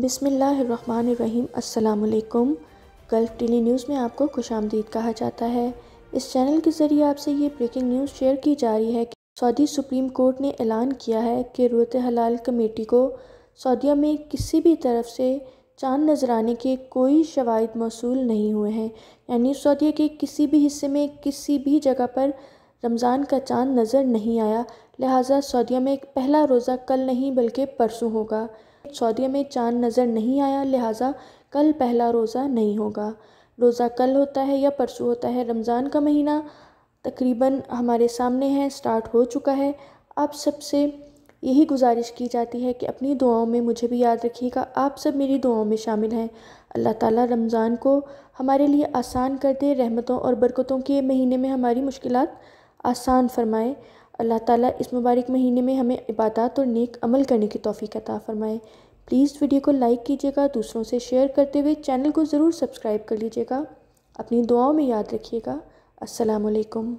बिसमीम् अल्लाम gulf daily news में आपको खुश आमदीद कहा जाता है इस चैनल के ज़रिए आपसे ये ब्रेकिंग न्यूज़ शेयर की जा रही है कि सऊदी सुप्रीम कोर्ट ने ऐलान किया है कि रूत हलाल कमेटी को सऊदिया में किसी भी तरफ से चांद आने के कोई शवाद मौसू नहीं हुए हैं यानी सऊदिया के किसी भी हिस्से में किसी भी जगह पर रमज़ान का चांद नज़र नहीं आया लिहाजा सऊदिया में पहला रोज़ा कल नहीं बल्कि परसों होगा सऊदिया में चांद नज़र नहीं आया लिहाजा कल पहला रोज़ा नहीं होगा रोज़ा कल होता है या परसों होता है रमज़ान का महीना तकरीबन हमारे सामने है स्टार्ट हो चुका है आप सबसे यही गुजारिश की जाती है कि अपनी दुआओं में मुझे भी याद रखिएगा आप सब मेरी दुआओं में शामिल हैं अल्लाह ताला रमज़ान को हमारे लिए आसान कर दे रहमतों और बरकतों के महीने में हमारी मुश्किलात आसान फरमाए अल्लाह ताला इस मुबारक महीने में हमें इबादत और नेक अमल करने की तोफ़ी अता फ़रमाए प्लीज़ वीडियो को लाइक कीजिएगा दूसरों से शेयर करते हुए चैनल को ज़रूर सब्सक्राइब कर लीजिएगा अपनी दुआओं में याद रखिएगा असलकम